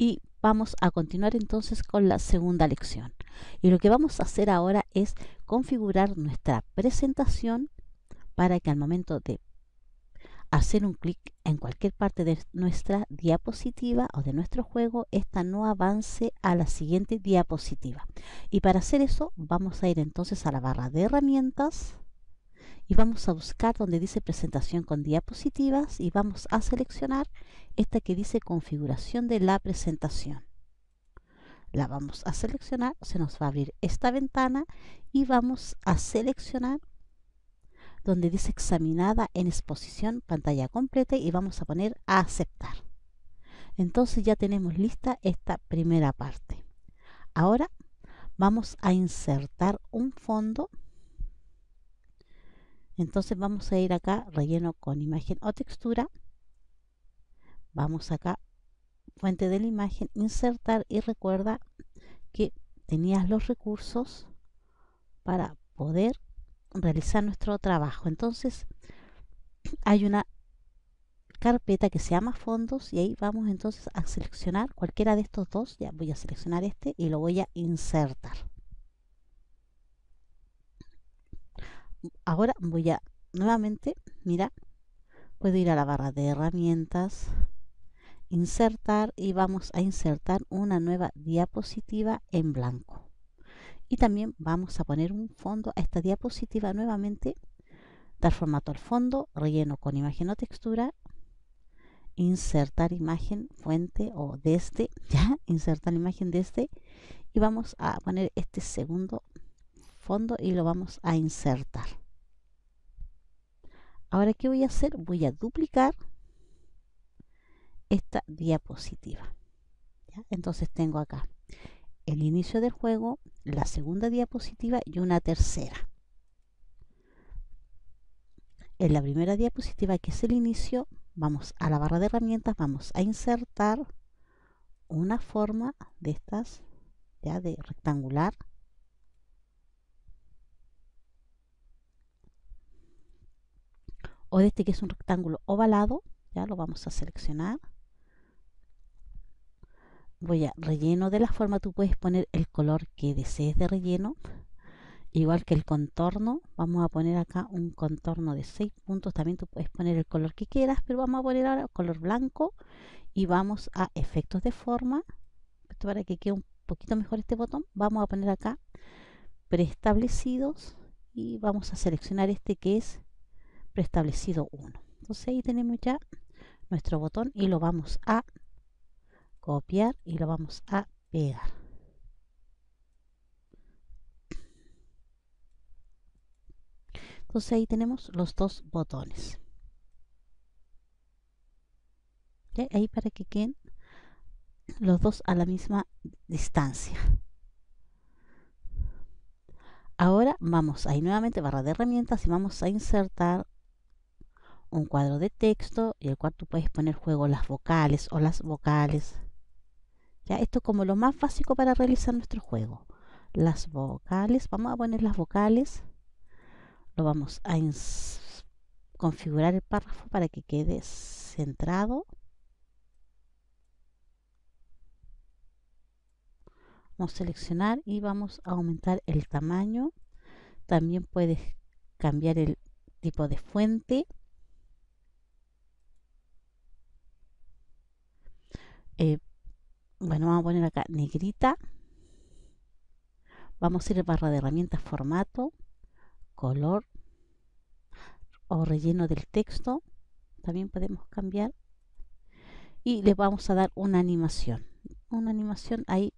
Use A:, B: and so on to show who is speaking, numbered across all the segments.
A: Y vamos a continuar entonces con la segunda lección. Y lo que vamos a hacer ahora es configurar nuestra presentación para que al momento de hacer un clic en cualquier parte de nuestra diapositiva o de nuestro juego, esta no avance a la siguiente diapositiva. Y para hacer eso vamos a ir entonces a la barra de herramientas y vamos a buscar donde dice presentación con diapositivas y vamos a seleccionar esta que dice configuración de la presentación. La vamos a seleccionar, se nos va a abrir esta ventana y vamos a seleccionar donde dice examinada en exposición pantalla completa y vamos a poner a aceptar. Entonces ya tenemos lista esta primera parte. Ahora vamos a insertar un fondo entonces vamos a ir acá, relleno con imagen o textura. Vamos acá, fuente de la imagen, insertar y recuerda que tenías los recursos para poder realizar nuestro trabajo. Entonces hay una carpeta que se llama fondos y ahí vamos entonces a seleccionar cualquiera de estos dos. Ya voy a seleccionar este y lo voy a insertar. ahora voy a nuevamente, mira, puedo ir a la barra de herramientas, insertar y vamos a insertar una nueva diapositiva en blanco. Y también vamos a poner un fondo a esta diapositiva nuevamente, dar formato al fondo, relleno con imagen o textura, insertar imagen fuente o desde, ya, insertar imagen desde y vamos a poner este segundo fondo y lo vamos a insertar. Ahora, ¿qué voy a hacer? Voy a duplicar esta diapositiva. Entonces tengo acá el inicio del juego, la segunda diapositiva y una tercera. En la primera diapositiva, que es el inicio, vamos a la barra de herramientas, vamos a insertar una forma de estas, ya de rectangular, o de este que es un rectángulo ovalado, ya lo vamos a seleccionar. Voy a relleno de la forma, tú puedes poner el color que desees de relleno, igual que el contorno, vamos a poner acá un contorno de 6 puntos, también tú puedes poner el color que quieras, pero vamos a poner ahora color blanco y vamos a efectos de forma, esto para que quede un poquito mejor este botón, vamos a poner acá preestablecidos y vamos a seleccionar este que es establecido uno, Entonces ahí tenemos ya nuestro botón y lo vamos a copiar y lo vamos a pegar. Entonces ahí tenemos los dos botones. Ahí para que queden los dos a la misma distancia. Ahora vamos ahí nuevamente barra de herramientas y vamos a insertar un cuadro de texto y el cual tú puedes poner juego las vocales o las vocales. ¿Ya? Esto es como lo más básico para realizar nuestro juego. Las vocales, vamos a poner las vocales. Lo vamos a configurar el párrafo para que quede centrado. Vamos a seleccionar y vamos a aumentar el tamaño. También puedes cambiar el tipo de fuente Eh, bueno, vamos a poner acá negrita. Vamos a ir a barra de herramientas, formato, color o relleno del texto. También podemos cambiar. Y le vamos a dar una animación. Una animación ahí.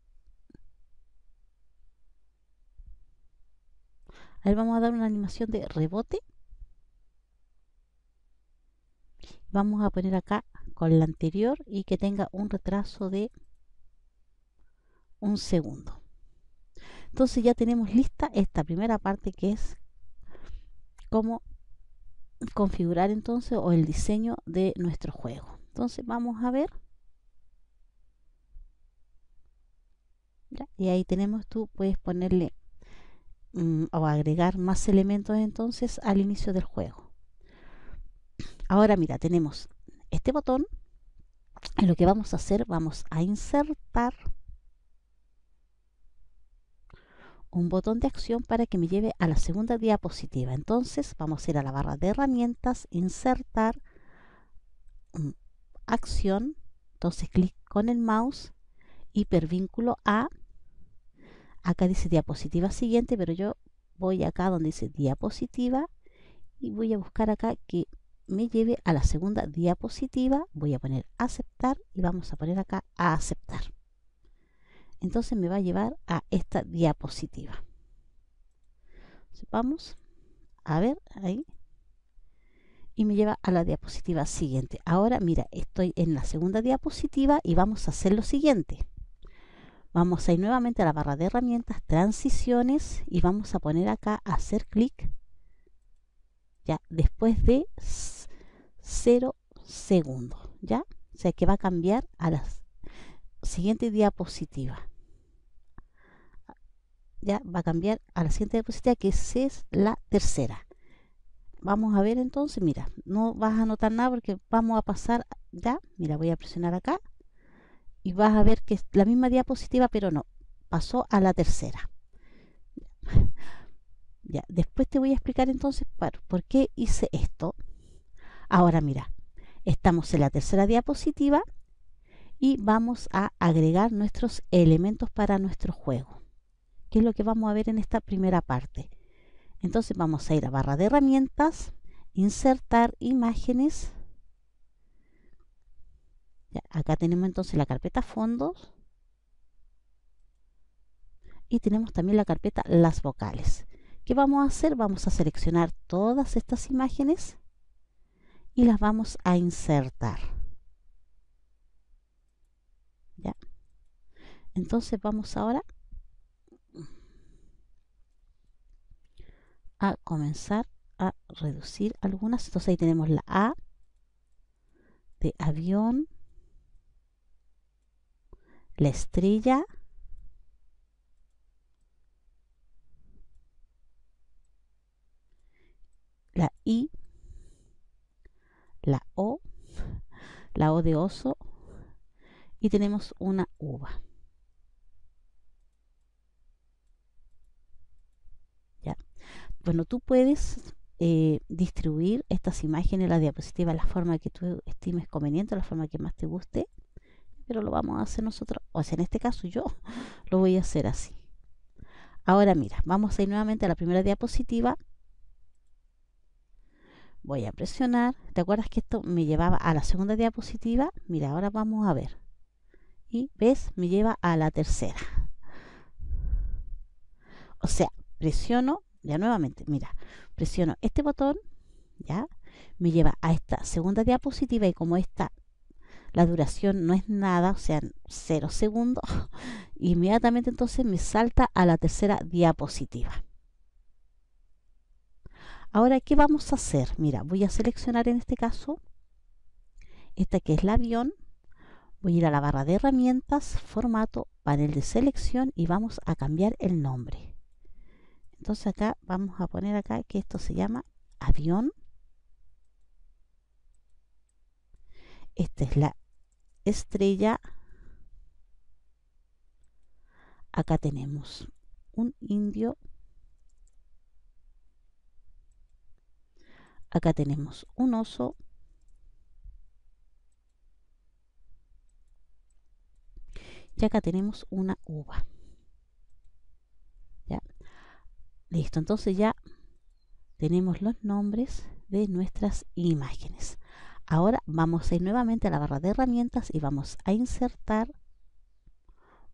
A: Ahí vamos a dar una animación de rebote. Vamos a poner acá con la anterior y que tenga un retraso de un segundo. Entonces ya tenemos lista esta primera parte que es cómo configurar entonces o el diseño de nuestro juego. Entonces vamos a ver. Y ahí tenemos, tú puedes ponerle mm, o agregar más elementos entonces al inicio del juego. Ahora mira, tenemos este botón, lo que vamos a hacer, vamos a insertar un botón de acción para que me lleve a la segunda diapositiva. Entonces vamos a ir a la barra de herramientas, insertar, mm, acción, entonces clic con el mouse, hipervínculo a, acá dice diapositiva siguiente, pero yo voy acá donde dice diapositiva y voy a buscar acá que me lleve a la segunda diapositiva. Voy a poner aceptar y vamos a poner acá a aceptar. Entonces me va a llevar a esta diapositiva. Vamos a ver ahí. Y me lleva a la diapositiva siguiente. Ahora, mira, estoy en la segunda diapositiva y vamos a hacer lo siguiente. Vamos a ir nuevamente a la barra de herramientas, transiciones y vamos a poner acá hacer clic ya después de 0 segundos, ¿ya? O sea que va a cambiar a la siguiente diapositiva. Ya va a cambiar a la siguiente diapositiva que es la tercera. Vamos a ver entonces, mira, no vas a notar nada porque vamos a pasar ya, mira, voy a presionar acá y vas a ver que es la misma diapositiva, pero no, pasó a la tercera. Ya, después te voy a explicar entonces para, por qué hice esto. Ahora mira, estamos en la tercera diapositiva y vamos a agregar nuestros elementos para nuestro juego, ¿Qué es lo que vamos a ver en esta primera parte. Entonces vamos a ir a barra de herramientas, insertar imágenes. acá tenemos entonces la carpeta fondos y tenemos también la carpeta las vocales. ¿Qué vamos a hacer? Vamos a seleccionar todas estas imágenes y las vamos a insertar. ¿Ya? Entonces vamos ahora a comenzar a reducir algunas. Entonces ahí tenemos la A de avión, la estrella, la I la O de oso y tenemos una uva. Ya. Bueno, tú puedes eh, distribuir estas imágenes, la diapositiva, la forma que tú estimes conveniente, la forma que más te guste, pero lo vamos a hacer nosotros, o sea, en este caso yo lo voy a hacer así. Ahora mira, vamos a ir nuevamente a la primera diapositiva voy a presionar te acuerdas que esto me llevaba a la segunda diapositiva mira ahora vamos a ver y ves me lleva a la tercera o sea presiono ya nuevamente mira presiono este botón ya me lleva a esta segunda diapositiva y como esta la duración no es nada, o sea, 0 segundos, inmediatamente entonces me salta a la tercera diapositiva. Ahora, ¿qué vamos a hacer? Mira, voy a seleccionar en este caso esta que es la avión. Voy a ir a la barra de herramientas, formato, panel de selección y vamos a cambiar el nombre. Entonces acá vamos a poner acá que esto se llama avión. Esta es la estrella. Acá tenemos un indio Acá tenemos un oso. Y acá tenemos una uva. Ya. Listo, entonces ya tenemos los nombres de nuestras imágenes. Ahora vamos a ir nuevamente a la barra de herramientas y vamos a insertar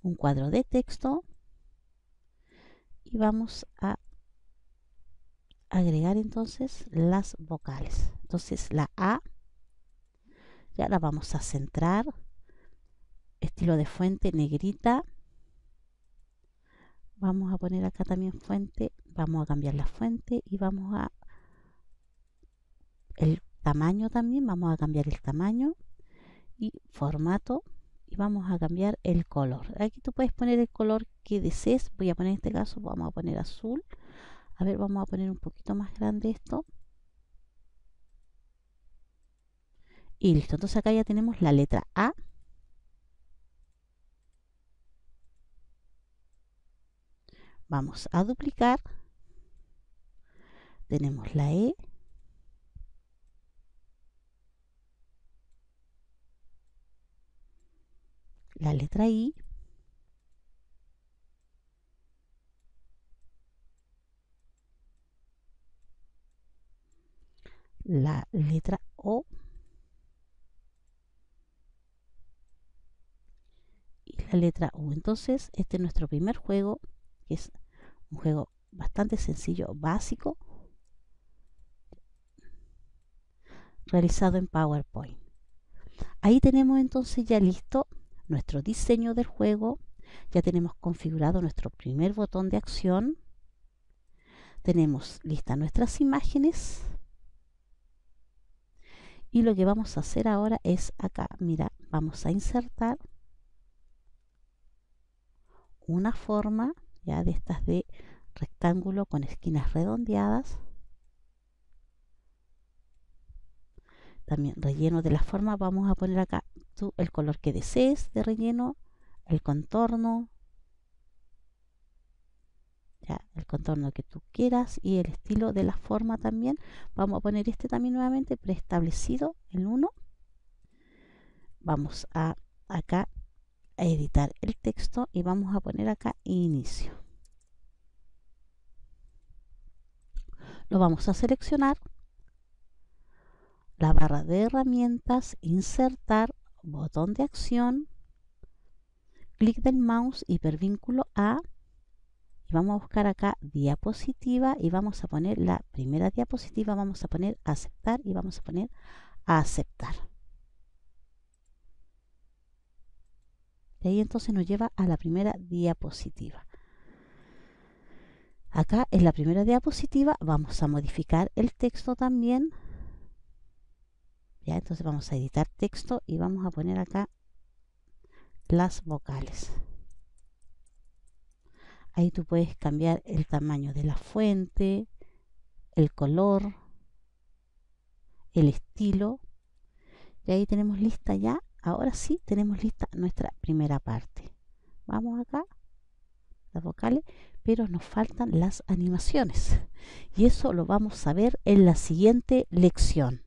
A: un cuadro de texto y vamos a agregar entonces las vocales. Entonces la A ya la vamos a centrar. Estilo de fuente negrita. Vamos a poner acá también fuente. Vamos a cambiar la fuente y vamos a... El tamaño también. Vamos a cambiar el tamaño y formato. Y vamos a cambiar el color. Aquí tú puedes poner el color que desees. Voy a poner en este caso, vamos a poner azul a ver vamos a poner un poquito más grande esto y listo entonces acá ya tenemos la letra A vamos a duplicar tenemos la E la letra I letra O. Y la letra U. Entonces, este es nuestro primer juego, que es un juego bastante sencillo, básico, realizado en PowerPoint. Ahí tenemos entonces ya listo nuestro diseño del juego, ya tenemos configurado nuestro primer botón de acción, tenemos listas nuestras imágenes, y lo que vamos a hacer ahora es acá, mira, vamos a insertar una forma ya de estas de rectángulo con esquinas redondeadas. También relleno de la forma vamos a poner acá tú el color que desees de relleno, el contorno, el contorno que tú quieras y el estilo de la forma también vamos a poner este también nuevamente preestablecido el 1 vamos a acá a editar el texto y vamos a poner acá inicio lo vamos a seleccionar la barra de herramientas insertar botón de acción clic del mouse hipervínculo a y vamos a buscar acá diapositiva y vamos a poner la primera diapositiva, vamos a poner aceptar y vamos a poner aceptar. y ahí entonces nos lleva a la primera diapositiva. Acá en la primera diapositiva vamos a modificar el texto también. Ya, entonces vamos a editar texto y vamos a poner acá las vocales. Ahí tú puedes cambiar el tamaño de la fuente, el color, el estilo. Y ahí tenemos lista ya. Ahora sí tenemos lista nuestra primera parte. Vamos acá, las vocales, pero nos faltan las animaciones. Y eso lo vamos a ver en la siguiente lección.